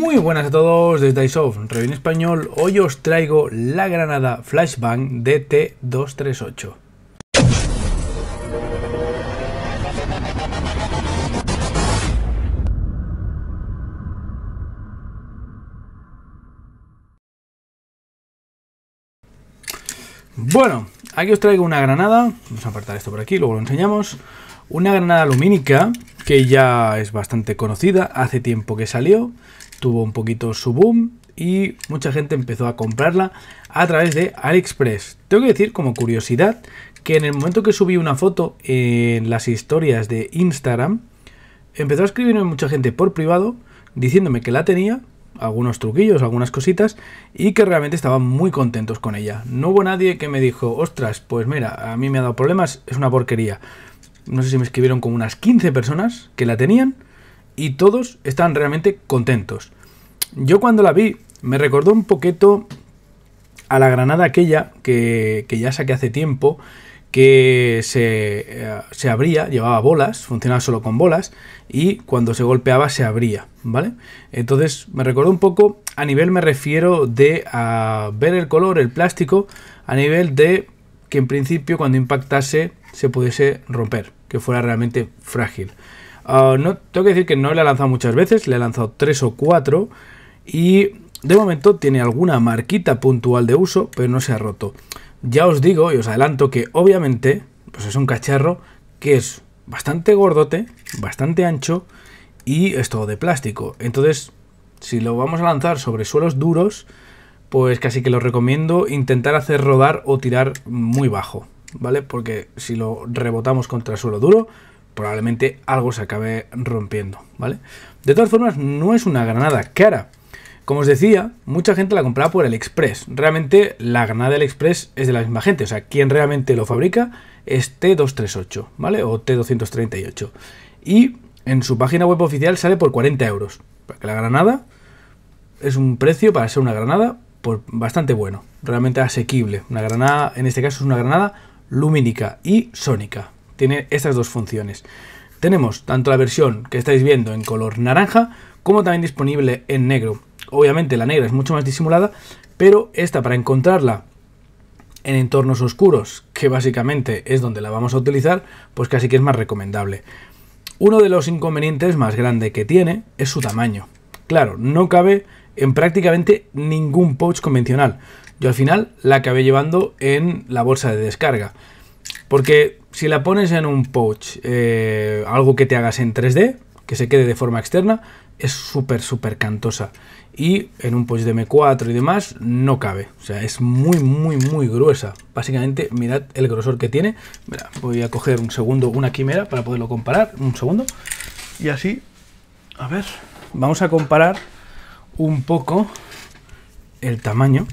Muy buenas a todos desde Isof, Revin en Español. Hoy os traigo la granada Flashbang DT238. Bueno, aquí os traigo una granada. Vamos a apartar esto por aquí, luego lo enseñamos. Una granada lumínica que ya es bastante conocida, hace tiempo que salió tuvo un poquito su boom y mucha gente empezó a comprarla a través de AliExpress. Tengo que decir como curiosidad que en el momento que subí una foto en las historias de Instagram, empezó a escribirme mucha gente por privado diciéndome que la tenía, algunos truquillos, algunas cositas, y que realmente estaban muy contentos con ella. No hubo nadie que me dijo, ostras, pues mira, a mí me ha dado problemas, es una porquería. No sé si me escribieron como unas 15 personas que la tenían y todos están realmente contentos. Yo cuando la vi me recordó un poquito a la granada aquella que, que ya saqué hace tiempo, que se, eh, se, abría, llevaba bolas, funcionaba solo con bolas, y cuando se golpeaba se abría, ¿vale? Entonces me recordó un poco, a nivel me refiero de a ver el color, el plástico, a nivel de que en principio cuando impactase se pudiese romper, que fuera realmente frágil. Ah, no, tengo que decir que no le he lanzado muchas veces, le he lanzado tres o cuatro y de momento tiene alguna marquita puntual de uso, pero no se ha roto. Ya os digo y os adelanto que obviamente pues es un cacharro que es bastante gordote, bastante ancho y es todo de plástico. Entonces, si lo vamos a lanzar sobre suelos duros, pues casi que lo recomiendo intentar hacer rodar o tirar muy bajo, ¿vale? Porque si lo rebotamos contra suelo duro, probablemente algo se acabe rompiendo, ¿vale? De todas formas, no es una granada cara. Como os decía, mucha gente la compraba por el Express. Realmente la granada del Express es de la misma gente. O sea, quien realmente lo fabrica es T238, ¿vale? O T238. Y en su página web oficial sale por 40 euros. la granada es un precio para ser una granada bastante bueno. Realmente asequible. Una granada, en este caso es una granada lumínica y sónica, tiene estas dos funciones. Tenemos tanto la versión que estáis viendo en color naranja como también disponible en negro. Obviamente la negra es mucho más disimulada, pero esta para encontrarla en entornos oscuros, que básicamente es donde la vamos a utilizar, pues casi que es más recomendable. Uno de los inconvenientes más grande que tiene es su tamaño. Claro, no cabe en prácticamente ningún pouch convencional. Yo al final la acabé llevando en la bolsa de descarga. Porque si la pones en un pouch, eh, algo que te hagas en 3D, que se quede de forma externa, es súper, súper cantosa. Y en un pouch de M4 y demás, no cabe. O sea, es muy, muy, muy gruesa. Básicamente, mirad el grosor que tiene. voy a coger un segundo, una quimera, para poderlo comparar. Un segundo. Y así, a ver, vamos a comparar un poco el tamaño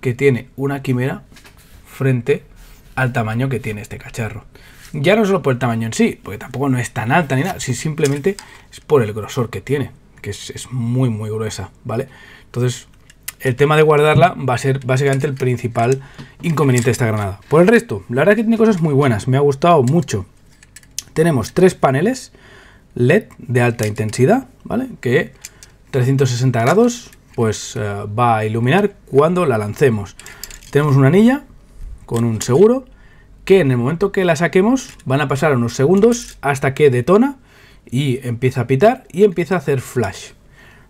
que tiene una quimera frente al tamaño que tiene este cacharro. Ya no solo por el tamaño en sí, porque tampoco no es tan alta ni nada, si simplemente es por el grosor que tiene, que es, muy muy gruesa, ¿vale? Entonces, el tema de guardarla va a ser básicamente el principal inconveniente de esta granada. Por el resto, la verdad que tiene cosas muy buenas, me ha gustado mucho. Tenemos tres paneles LED de alta intensidad, ¿vale? Que 360 grados, pues eh, va a iluminar cuando la lancemos. Tenemos una anilla con un seguro que en el momento que la saquemos van a pasar unos segundos hasta que detona y empieza a pitar y empieza a hacer flash.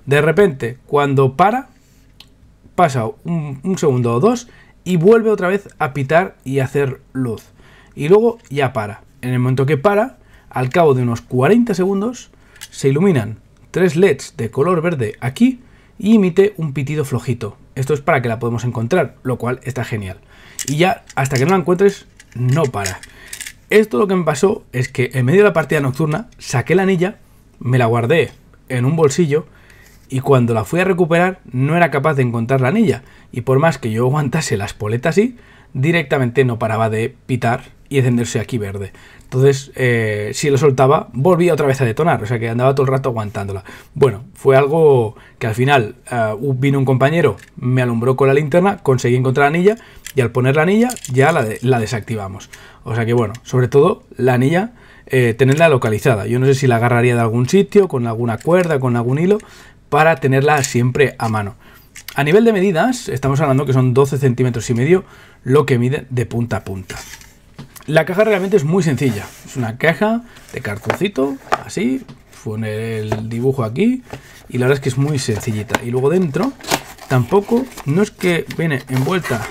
De repente, cuando para, pasa un, segundo o dos y vuelve otra vez a pitar y hacer luz. Y luego ya para. En el momento que para, al cabo de unos 40 segundos, se iluminan tres LEDs de color verde aquí y emite un pitido flojito. Esto es para que la podemos encontrar, lo cual está genial. Y ya, hasta que no la encuentres, no para. Esto lo que me pasó es que en medio de la partida nocturna saqué la anilla, me la guardé en un bolsillo y cuando la fui a recuperar no era capaz de encontrar la anilla y por más que yo aguantase las poletas así, directamente no paraba de pitar y encenderse aquí verde. Entonces, eh, si lo soltaba, volvía otra vez a detonar, o sea que andaba todo el rato aguantándola. Bueno, fue algo que al final eh, vino un compañero, me alumbró con la linterna, conseguí encontrar la anilla y al poner la anilla ya la, desactivamos. O sea que bueno, sobre todo la anilla... Eh, tenerla localizada. Yo no sé si la agarraría de algún sitio, con alguna cuerda, con algún hilo, para tenerla siempre a mano. A nivel de medidas, estamos hablando que son 12 centímetros y medio lo que mide de punta a punta. La caja realmente es muy sencilla. Es una caja de cartoncito, así, con el dibujo aquí. Y la verdad es que es muy sencillita. Y luego dentro, tampoco, no es que viene envuelta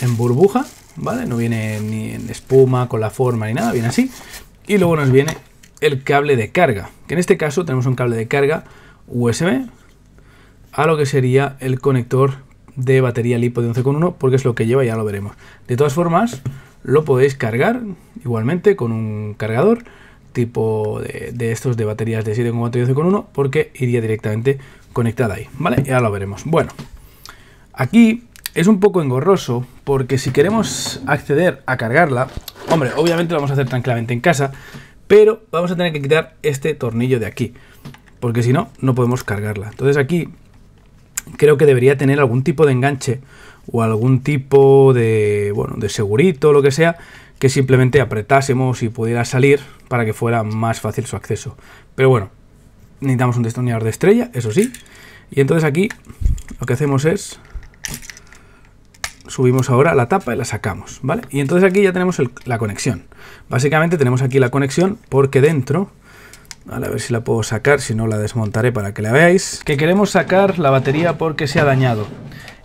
en burbuja, ¿vale? No viene ni en espuma, con la forma, ni nada, viene así. Y luego nos viene el cable de carga, que en este caso tenemos un cable de carga USB a lo que sería el conector de batería LiPo de 11.1 porque es lo que lleva, ya lo veremos. De todas formas, lo podéis cargar igualmente con un cargador tipo de, estos de baterías de 7,4 y 12,1 porque iría directamente conectada ahí, ¿vale? Ya lo veremos. Bueno, aquí es un poco engorroso porque si queremos acceder a cargarla, hombre, obviamente lo vamos a hacer tranquilamente en casa, pero vamos a tener que quitar este tornillo de aquí, porque si no, no podemos cargarla. Entonces aquí creo que debería tener algún tipo de enganche o algún tipo de, bueno, de segurito, lo que sea, que simplemente apretásemos y pudiera salir para que fuera más fácil su acceso. Pero bueno, necesitamos un destornillador de estrella, eso sí. Y entonces aquí lo que hacemos es subimos ahora la tapa y la sacamos, ¿vale? Y entonces aquí ya tenemos la conexión. Básicamente tenemos aquí la conexión porque dentro, a ver si la puedo sacar, si no la desmontaré para que la veáis, que queremos sacar la batería porque se ha dañado.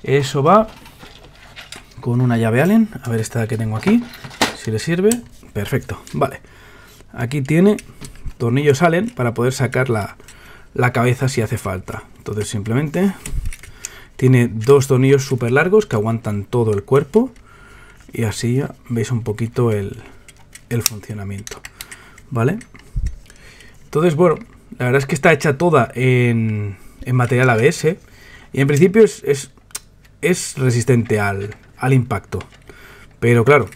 Eso va con una llave Allen. A ver esta que tengo aquí, si le sirve. Perfecto, vale. Aquí tiene tornillos Allen para poder sacar la, cabeza si hace falta. Entonces simplemente tiene dos tornillos súper largos que aguantan todo el cuerpo. Y así ya veis un poquito el, funcionamiento. ¿Vale? Entonces, bueno, la verdad es que está hecha toda en, material ABS. ¿eh? Y en principio es, es resistente al, al impacto. Pero claro,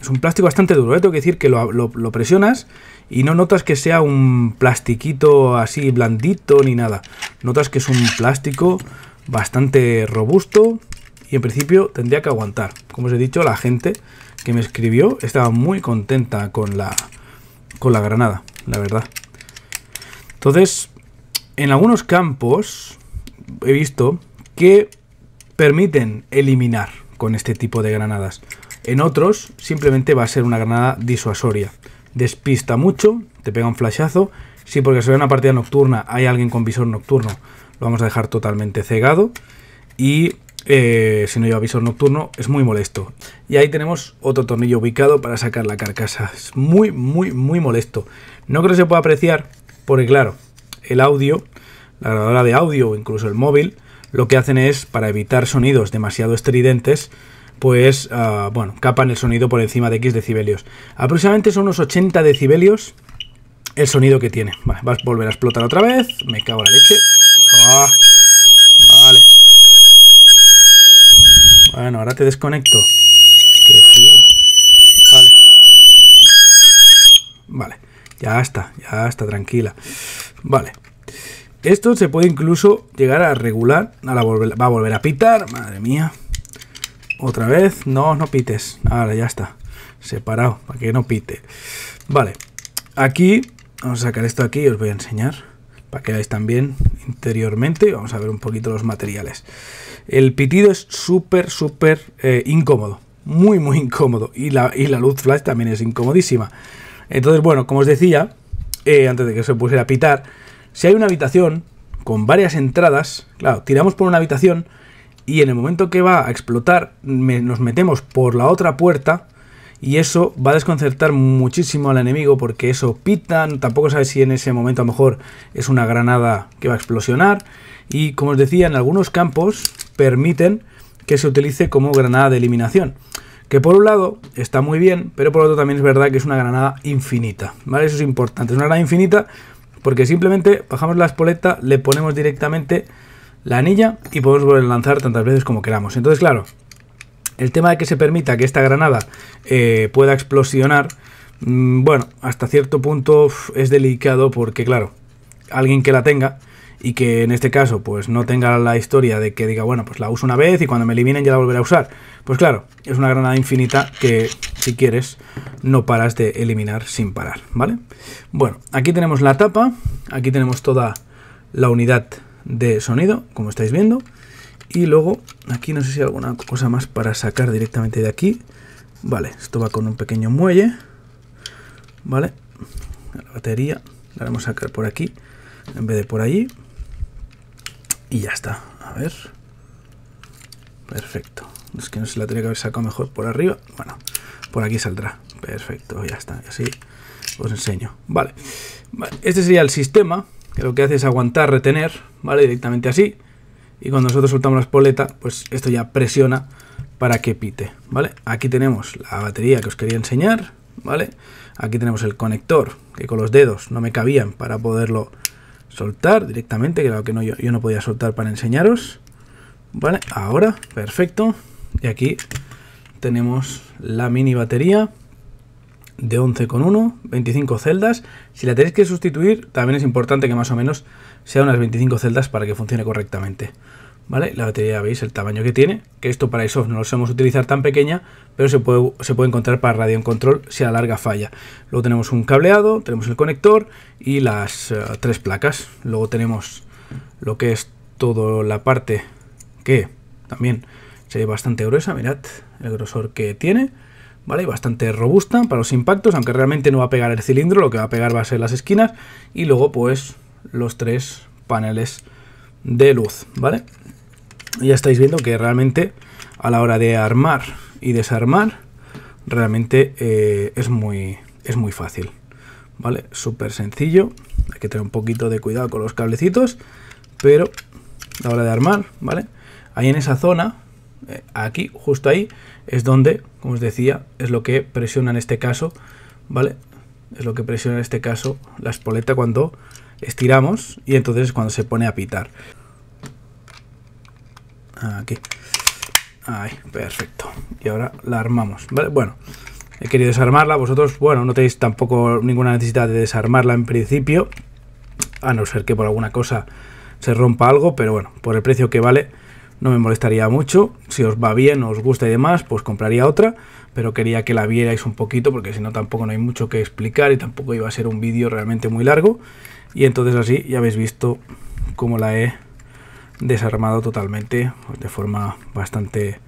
es un plástico bastante duro, ¿eh? tengo que decir que lo, lo, presionas y no notas que sea un plastiquito así blandito ni nada. Notas que es un plástico bastante robusto y en principio tendría que aguantar. Como os he dicho, la gente que me escribió estaba muy contenta con la, con la granada, la verdad. Entonces, en algunos campos he visto que permiten eliminar con este tipo de granadas. En otros simplemente va a ser una granada disuasoria. Despista mucho, te pega un flashazo. Si porque se ve una partida nocturna hay alguien con visor nocturno, lo vamos a dejar totalmente cegado. Y eh, si no lleva visor nocturno es muy molesto. Y ahí tenemos otro tornillo ubicado para sacar la carcasa. Es muy, muy, muy molesto. No creo que se pueda apreciar porque claro, el audio, la grabadora de audio o incluso el móvil lo que hacen es, para evitar sonidos demasiado estridentes, pues, ah, bueno, capan el sonido por encima de X decibelios. Aproximadamente son unos 80 decibelios el sonido que tiene. Vale, vas a volver a explotar otra vez. Me cago en la leche. Ah, vale. Bueno, ahora te desconecto. Que sí. Vale. Vale. Ya está, ya está, tranquila. Vale. Esto se puede incluso llegar a regular. va a volver a pitar. Madre mía. Otra vez. No, no pites. Ahora ya está. Separado. Para que no pite. Vale. Aquí. Vamos a sacar esto aquí y os voy a enseñar. Para que veáis también interiormente. Vamos a ver un poquito los materiales. El pitido es súper, súper eh, incómodo. Muy, muy incómodo. Y la, y la luz flash también es incomodísima. Entonces, bueno, como os decía, eh, antes de que se pusiera a pitar, si hay una habitación con varias entradas, claro, tiramos por una habitación y en el momento que va a explotar nos metemos por la otra puerta y eso va a desconcertar muchísimo al enemigo porque eso pitan, tampoco sabes si en ese momento a lo mejor es una granada que va a explosionar y como os decía en algunos campos permiten que se utilice como granada de eliminación. Que por un lado está muy bien, pero por otro también es verdad que es una granada infinita. ¿Vale? Eso es importante. Es una granada infinita porque simplemente bajamos la espoleta, le ponemos directamente la anilla y podemos volver a lanzar tantas veces como queramos. Entonces, claro, el tema de que se permita que esta granada eh, pueda explosionar, mm, bueno, hasta cierto punto es delicado porque, claro, alguien que la tenga y que en este caso pues no tenga la historia de que diga, bueno, pues la uso una vez y cuando me eliminen ya la volveré a usar. Pues claro, es una granada infinita que si quieres no paras de eliminar sin parar, ¿vale? Bueno, aquí tenemos la tapa, aquí tenemos toda la unidad de sonido, como estáis viendo, y luego aquí no sé si hay alguna cosa más para sacar directamente de aquí. Vale, esto va con un pequeño muelle, ¿vale? La batería la vamos a sacar por aquí en vez de por allí y ya está. A ver. Perfecto. Es que no se la tenía que haber sacado mejor por arriba. Bueno, por aquí saldrá. Perfecto, ya está. Así os enseño. Vale. vale. Este sería el sistema, que lo que hace es aguantar, retener, ¿vale? Directamente así. Y cuando nosotros soltamos la espoleta, pues esto ya presiona para que pite, ¿vale? Aquí tenemos la batería que os quería enseñar, ¿vale? Aquí tenemos el conector, que con los dedos no me cabían para poderlo soltar directamente, que que yo, no podía soltar para enseñaros. Vale, ahora, perfecto. Y aquí tenemos la mini batería de 11,1, 25 celdas. Si la tenéis que sustituir, también es importante que más o menos sea unas 25 celdas para que funcione correctamente. ¿vale? La batería, veis el tamaño que tiene, que esto para eso no lo sabemos utilizar tan pequeña, pero se puede, se puede encontrar para radio en control si a larga falla. Luego tenemos un cableado, tenemos el conector y las eh, tres placas. Luego tenemos lo que es toda la parte que también se ve bastante gruesa, mirad el grosor que tiene. ¿Vale? Y bastante robusta para los impactos, aunque realmente no va a pegar el cilindro, lo que va a pegar va a ser las esquinas y luego pues los tres paneles de luz, ¿vale? ya estáis viendo que realmente a la hora de armar y desarmar, realmente eh, es, muy, es muy fácil. ¿Vale? Súper sencillo. Hay que tener un poquito de cuidado con los cablecitos, pero a la hora de armar, ¿vale? Ahí en esa zona, eh, aquí, justo ahí, es donde, como os decía, es lo que presiona en este caso, ¿vale? Es lo que presiona en este caso la espoleta cuando estiramos y entonces cuando se pone a pitar. Aquí. Ahí, perfecto. Y ahora la armamos. Vale, bueno. He querido desarmarla. Vosotros, bueno, no tenéis tampoco ninguna necesidad de desarmarla en principio. A no ser que por alguna cosa se rompa algo. Pero bueno, por el precio que vale no me molestaría mucho. Si os va bien, os gusta y demás, pues compraría otra. Pero quería que la vierais un poquito porque si no tampoco no hay mucho que explicar y tampoco iba a ser un vídeo realmente muy largo. Y entonces así ya habéis visto cómo la he desarmado totalmente de forma bastante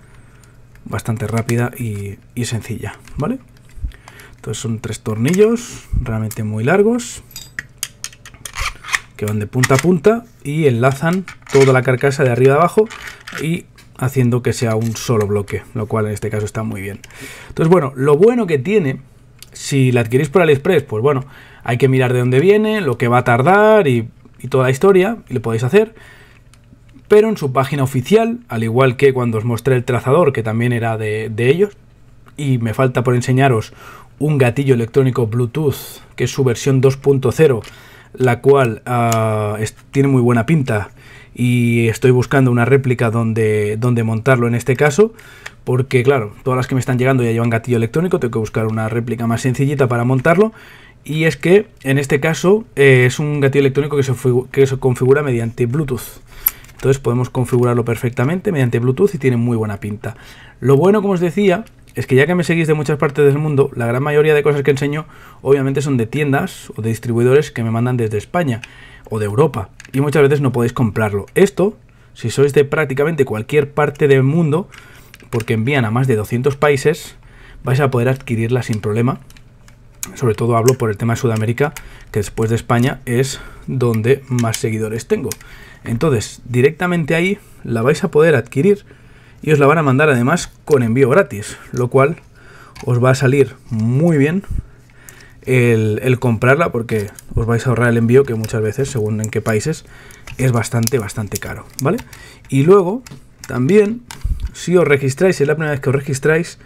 bastante rápida y, sencilla vale entonces son tres tornillos realmente muy largos que van de punta a punta y enlazan toda la carcasa de arriba a abajo y haciendo que sea un solo bloque, lo cual en este caso está muy bien. Entonces, bueno, lo bueno que tiene, si la adquirís por AliExpress, pues bueno, hay que mirar de dónde viene, lo que va a tardar y, y toda la historia, y lo podéis hacer pero en su página oficial, al igual que cuando os mostré el trazador, que también era de, ellos, y me falta por enseñaros un gatillo electrónico Bluetooth, que es su versión 2.0, la cual ah, tiene muy buena pinta y estoy buscando una réplica donde, donde montarlo en este caso, porque claro, todas las que me están llegando ya llevan gatillo electrónico, tengo que buscar una réplica más sencillita para montarlo. Y es que en este caso eh, es un gatillo electrónico que se, que se configura mediante Bluetooth. Entonces podemos configurarlo perfectamente mediante Bluetooth y tiene muy buena pinta. Lo bueno, como os decía, es que ya que me seguís de muchas partes del mundo, la gran mayoría de cosas que enseño obviamente son de tiendas o de distribuidores que me mandan desde España o de Europa y muchas veces no podéis comprarlo. Esto, si sois de prácticamente cualquier parte del mundo, porque envían a más de 200 países, vais a poder adquirirla sin problema. Sobre todo hablo por el tema de Sudamérica, que después de España es donde más seguidores tengo. Entonces, directamente ahí la vais a poder adquirir y os la van a mandar además con envío gratis, lo cual os va a salir muy bien el, comprarla porque os vais a ahorrar el envío que muchas veces, según en qué países, es bastante, bastante caro, ¿vale? Y luego, también, si os registráis, es la primera vez que os registráis,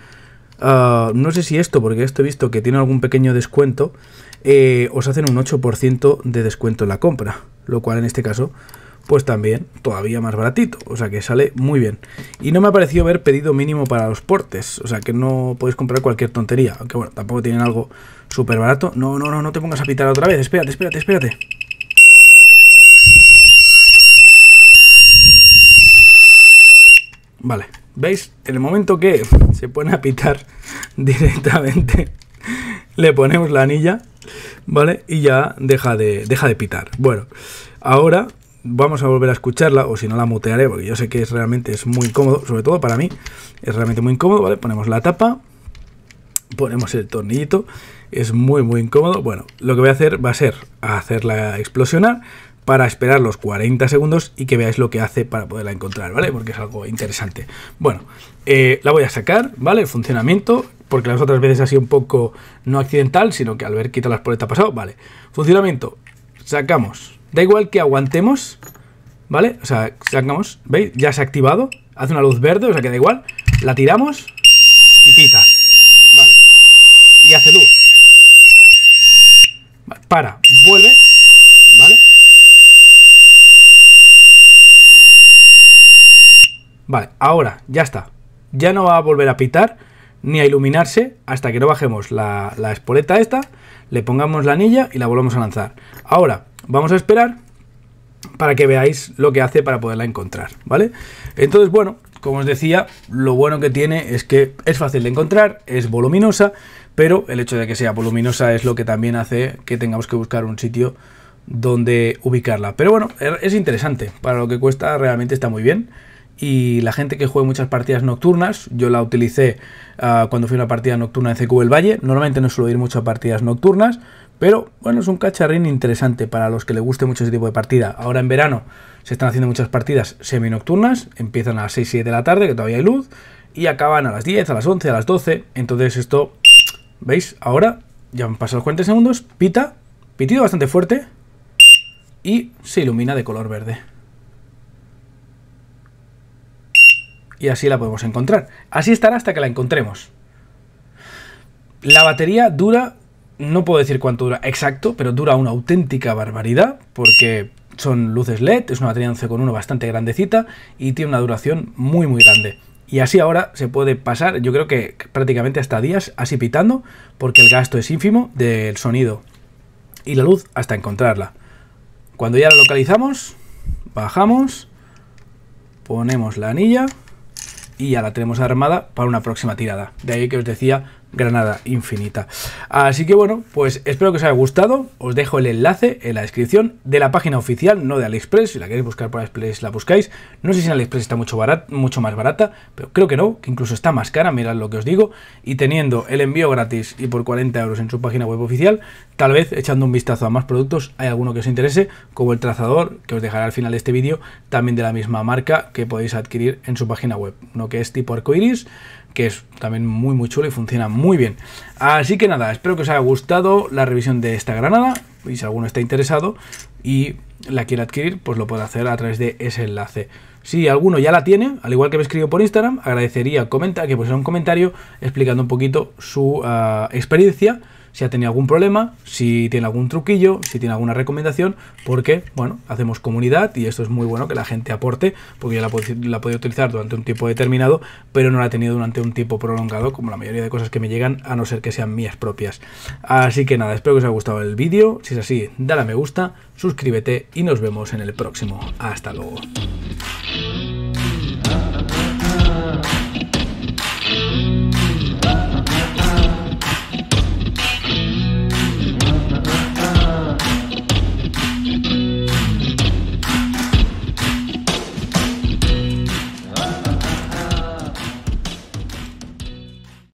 ah, no sé si esto, porque esto he visto que tiene algún pequeño descuento, eh, os hacen un 8% de descuento en la compra, lo cual en este caso pues también todavía más baratito. O sea que sale muy bien. Y no me ha parecido haber pedido mínimo para los portes. O sea que no puedes comprar cualquier tontería. Aunque bueno, tampoco tienen algo súper barato. No, no, no, no te pongas a pitar otra vez. Espérate, espérate, espérate. Vale, ¿veis? En el momento que se pone a pitar directamente, le ponemos la anilla, ¿vale? Y ya deja de, deja de pitar. Bueno, ahora vamos a volver a escucharla o si no la mutearé porque yo sé que es realmente es muy incómodo, sobre todo para mí, es realmente muy incómodo, ¿vale? Ponemos la tapa, ponemos el tornillito, es muy muy incómodo. Bueno, lo que voy a hacer va a ser hacerla explosionar para esperar los 40 segundos y que veáis lo que hace para poderla encontrar, ¿vale? Porque es algo interesante. Bueno, eh, la voy a sacar, ¿vale? funcionamiento, porque las otras veces ha sido un poco no accidental, sino que al ver quita las poleta pasado, ¿vale? Funcionamiento, sacamos Da igual que aguantemos, ¿vale? O sea, sacamos, ¿veis? Ya se ha activado, hace una luz verde, o sea que da igual. La tiramos y pita. Vale. Y hace luz. Para, vuelve, ¿vale? Vale, ahora, ya está. Ya no va a volver a pitar ni a iluminarse hasta que no bajemos la, la espoleta esta, le pongamos la anilla y la volvamos a lanzar. Ahora, vamos a esperar para que veáis lo que hace para poderla encontrar, ¿vale? Entonces, bueno, como os decía, lo bueno que tiene es que es fácil de encontrar, es voluminosa, pero el hecho de que sea voluminosa es lo que también hace que tengamos que buscar un sitio donde ubicarla. Pero bueno, er, es interesante, para lo que cuesta realmente está muy bien. Y la gente que juega muchas partidas nocturnas, yo la utilicé ah, cuando fui a una partida nocturna en CQ El Valle, normalmente no suelo ir mucho a partidas nocturnas, pero bueno, es un cacharrín interesante para los que le guste mucho ese tipo de partida. Ahora en verano se están haciendo muchas partidas semi-nocturnas. empiezan a las 6, 7 de la tarde, que todavía hay luz, y acaban a las 10, a las 11, a las 12. Entonces esto, ¿veis? Ahora ya han pasado los 40 segundos, pita, pitido bastante fuerte, y se ilumina de color verde. Y así la podemos encontrar. Así estará hasta que la encontremos. La batería dura no puedo decir cuánto dura exacto, pero dura una auténtica barbaridad porque son luces LED, es una batería 11,1 bastante grandecita y tiene una duración muy muy grande. Y así ahora se puede pasar, yo creo que prácticamente hasta días así pitando, porque el gasto es ínfimo del sonido y la luz hasta encontrarla. Cuando ya la localizamos, bajamos, ponemos la anilla y ya la tenemos armada para una próxima tirada. De ahí que os decía granada infinita. Así que bueno, pues espero que os haya gustado. Os dejo el enlace en la descripción de la página oficial, no de AliExpress. Si la queréis buscar por AliExpress, la buscáis. No sé si en AliExpress está mucho, más barata, pero creo que no, que incluso está más cara, mirad lo que os digo. Y teniendo el envío gratis y por 40 euros en su página web oficial, tal vez echando un vistazo a más productos, hay alguno que os interese, como el trazador, que os dejaré al final de este vídeo, también de la misma marca que podéis adquirir en su página web. Uno que es tipo arcoiris que es también muy muy chulo y funciona muy bien. Así que nada, espero que os haya gustado la revisión de esta granada y si alguno está interesado y la quiere adquirir, pues lo puede hacer a través de ese enlace. Si alguno ya la tiene, al igual que me escribió por Instagram, agradecería comenta que pusiera un comentario explicando un poquito su ah, experiencia si ha tenido algún problema, si tiene algún truquillo, si tiene alguna recomendación, porque, bueno, hacemos comunidad y esto es muy bueno que la gente aporte, porque ya la, la podido utilizar durante un tiempo determinado, pero no la he tenido durante un tiempo prolongado, como la mayoría de cosas que me llegan, a no ser que sean mías propias. Así que nada, espero que os haya gustado el vídeo, si es así, dale a me gusta, suscríbete y nos vemos en el próximo. Hasta luego.